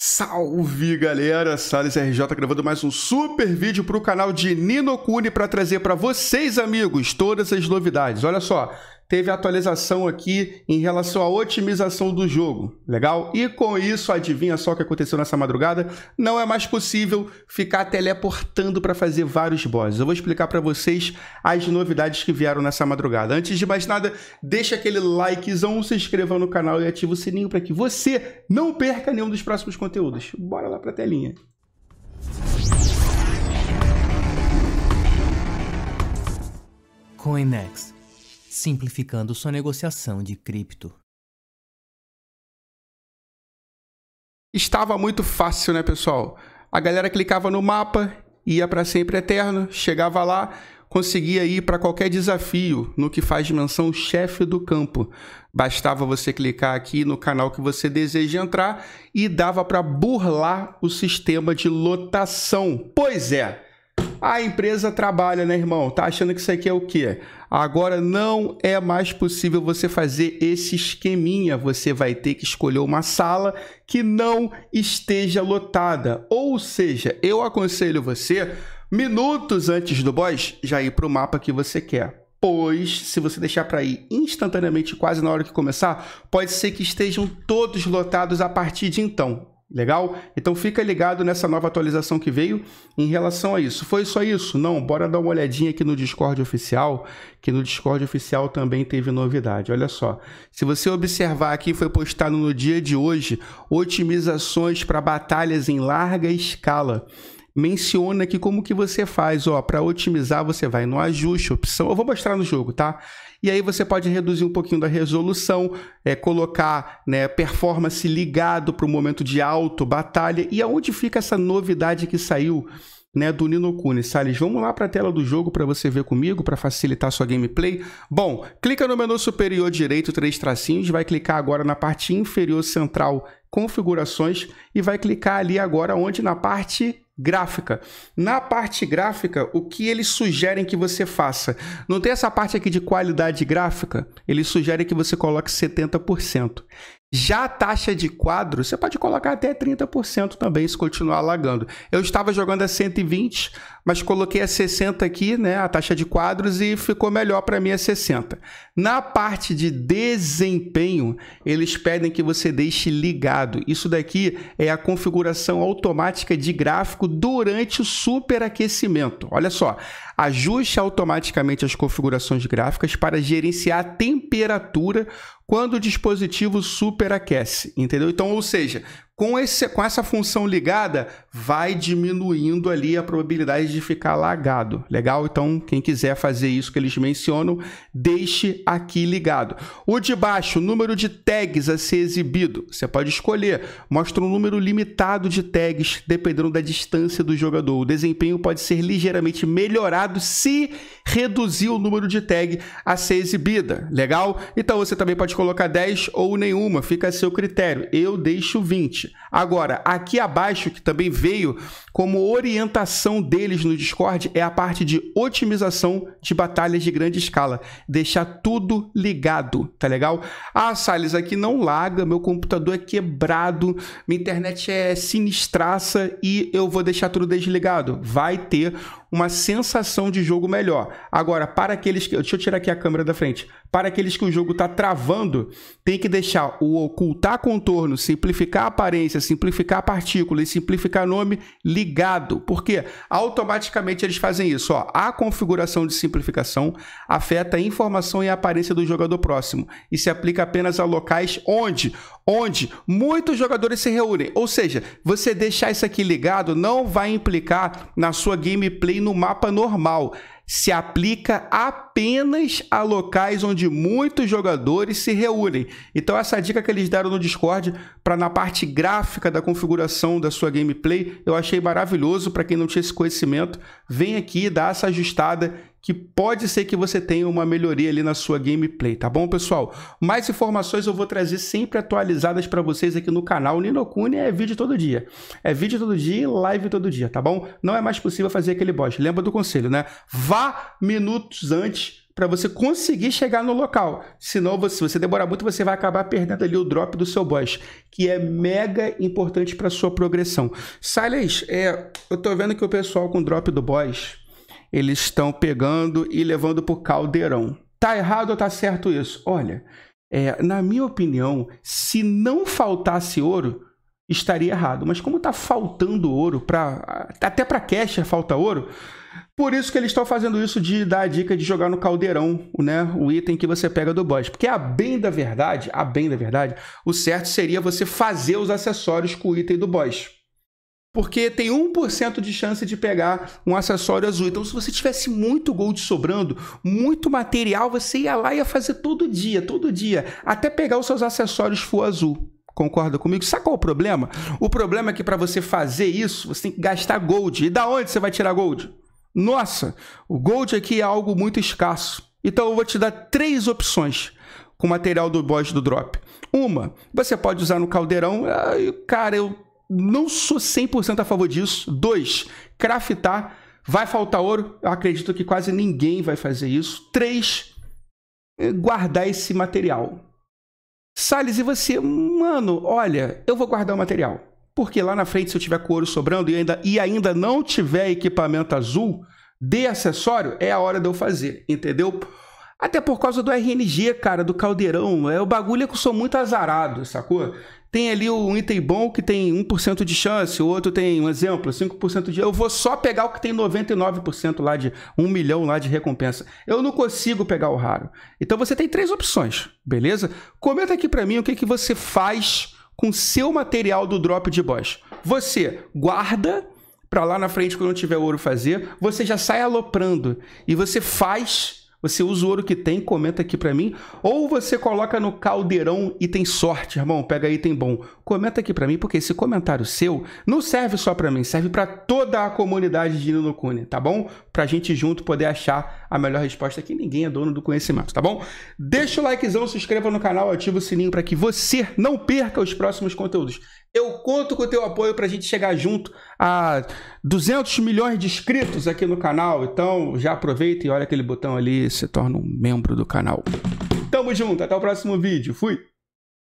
Salve galera, Salles RJ gravando mais um super vídeo para o canal de Nino Cune para trazer para vocês amigos todas as novidades. Olha só, teve atualização aqui em relação à otimização do jogo, legal? E com isso, adivinha só o que aconteceu nessa madrugada? Não é mais possível ficar teleportando para fazer vários bosses. Eu vou explicar para vocês as novidades que vieram nessa madrugada. Antes de mais nada, deixa aquele likezão, se inscreva no canal e ativa o sininho para que você não perca nenhum dos próximos conteúdos. Bora lá para a telinha. Coinex simplificando sua negociação de cripto. Estava muito fácil, né, pessoal? A galera clicava no mapa, ia para sempre eterno, chegava lá, conseguia ir para qualquer desafio no que faz menção chefe do campo. Bastava você clicar aqui no canal que você deseja entrar e dava para burlar o sistema de lotação. Pois é, a empresa trabalha, né, irmão? Tá achando que isso aqui é o quê? Agora não é mais possível você fazer esse esqueminha. Você vai ter que escolher uma sala que não esteja lotada. Ou seja, eu aconselho você, minutos antes do boss, já ir para o mapa que você quer pois se você deixar para ir instantaneamente, quase na hora que começar, pode ser que estejam todos lotados a partir de então. Legal? Então fica ligado nessa nova atualização que veio em relação a isso. Foi só isso? Não, bora dar uma olhadinha aqui no Discord oficial, que no Discord oficial também teve novidade. Olha só. Se você observar aqui, foi postado no dia de hoje otimizações para batalhas em larga escala menciona aqui como que você faz, ó, para otimizar você vai no ajuste, opção, eu vou mostrar no jogo, tá? E aí você pode reduzir um pouquinho da resolução, é, colocar né, performance ligado para o momento de alto, batalha, e aonde fica essa novidade que saiu né, do Nino Kuni. Salles, vamos lá para a tela do jogo para você ver comigo, para facilitar sua gameplay? Bom, clica no menu superior direito, três tracinhos, vai clicar agora na parte inferior central, configurações, e vai clicar ali agora onde? Na parte gráfica. Na parte gráfica, o que eles sugerem que você faça? Não tem essa parte aqui de qualidade gráfica? Eles sugerem que você coloque 70%. Já a taxa de quadro, você pode colocar até 30% também se continuar lagando Eu estava jogando a 120, mas coloquei a 60 aqui, né, a taxa de quadros, e ficou melhor para mim a 60. Na parte de desempenho, eles pedem que você deixe ligado. Isso daqui é a configuração automática de gráfico durante o superaquecimento. Olha só, ajuste automaticamente as configurações gráficas para gerenciar a temperatura quando o dispositivo superaquece, entendeu? Então, ou seja, com, esse, com essa função ligada, vai diminuindo ali a probabilidade de ficar lagado. Legal? Então, quem quiser fazer isso que eles mencionam, deixe aqui ligado. O de baixo, número de tags a ser exibido. Você pode escolher. Mostra um número limitado de tags, dependendo da distância do jogador. O desempenho pode ser ligeiramente melhorado se reduzir o número de tag a ser exibida. Legal? Então, você também pode colocar 10 ou nenhuma. Fica a seu critério. Eu deixo 20. Agora, aqui abaixo, que também veio como orientação deles no Discord, é a parte de otimização de batalhas de grande escala. Deixar tudo ligado, tá legal? Ah, Salles, aqui não laga, meu computador é quebrado, minha internet é sinistraça e eu vou deixar tudo desligado. Vai ter uma sensação de jogo melhor. Agora, para aqueles que. Deixa eu tirar aqui a câmera da frente. Para aqueles que o jogo está travando, tem que deixar o ocultar contorno, simplificar aparência, simplificar partícula e simplificar nome ligado. Porque automaticamente eles fazem isso. Ó. A configuração de simplificação afeta a informação e a aparência do jogador próximo e se aplica apenas a locais onde onde muitos jogadores se reúnem. Ou seja, você deixar isso aqui ligado não vai implicar na sua gameplay no mapa normal. Se aplica apenas a locais onde muitos jogadores se reúnem. Então, essa é dica que eles deram no Discord para na parte gráfica da configuração da sua gameplay, eu achei maravilhoso. Para quem não tinha esse conhecimento, vem aqui, dá essa ajustada que pode ser que você tenha uma melhoria ali na sua gameplay, tá bom, pessoal? Mais informações eu vou trazer sempre atualizadas para vocês aqui no canal. O Ninokuni é vídeo todo dia. É vídeo todo dia e live todo dia, tá bom? Não é mais possível fazer aquele boss. Lembra do conselho, né? Vá minutos antes para você conseguir chegar no local. Senão, você, se você demorar muito, você vai acabar perdendo ali o drop do seu boss, que é mega importante para sua progressão. Silas, é, eu tô vendo que o pessoal com drop do boss eles estão pegando e levando para o caldeirão. Tá errado ou tá certo isso? Olha, é, na minha opinião, se não faltasse ouro, estaria errado. Mas como está faltando ouro, pra, até para cash falta ouro, por isso que eles estão fazendo isso de dar a dica de jogar no caldeirão, né? O item que você pega do boss. Porque a bem da verdade, a bem da verdade, o certo seria você fazer os acessórios com o item do boss porque tem 1% de chance de pegar um acessório azul. Então, se você tivesse muito gold sobrando, muito material, você ia lá e ia fazer todo dia, todo dia, até pegar os seus acessórios full azul. Concorda comigo? Sabe qual é o problema? O problema é que para você fazer isso, você tem que gastar gold. E da onde você vai tirar gold? Nossa, o gold aqui é algo muito escasso. Então eu vou te dar três opções com material do boss do drop. Uma, você pode usar no caldeirão. cara, eu não sou 100% a favor disso. Dois, craftar. Vai faltar ouro? Eu acredito que quase ninguém vai fazer isso. Três, eh, guardar esse material. Sales, e você? Mano, olha, eu vou guardar o material. Porque lá na frente, se eu tiver com ouro sobrando e ainda, e ainda não tiver equipamento azul de acessório, é a hora de eu fazer, entendeu? Até por causa do RNG, cara, do caldeirão. É o bagulho é que eu sou muito azarado, sacou? tem ali um item bom que tem 1% de chance, o outro tem, um exemplo, 5% de. Eu vou só pegar o que tem 99% lá de 1 milhão lá de recompensa. Eu não consigo pegar o raro. Então você tem três opções, beleza? Comenta aqui para mim o que, que você faz com seu material do drop de boss. Você guarda para lá na frente quando tiver ouro fazer, você já sai aloprando e você faz você usa o ouro que tem, comenta aqui para mim, ou você coloca no caldeirão e tem sorte, irmão, pega item bom. Comenta aqui para mim, porque esse comentário seu não serve só para mim, serve para toda a comunidade de Nino Cune, tá bom? Pra gente junto poder achar a melhor resposta que ninguém é dono do conhecimento, tá bom? Deixa o likezão, se inscreva no canal, ativa o sininho para que você não perca os próximos conteúdos. Eu conto com o teu apoio para a gente chegar junto a 200 milhões de inscritos aqui no canal. Então já aproveita e olha aquele botão ali e se torna um membro do canal. Tamo junto, até o próximo vídeo. Fui!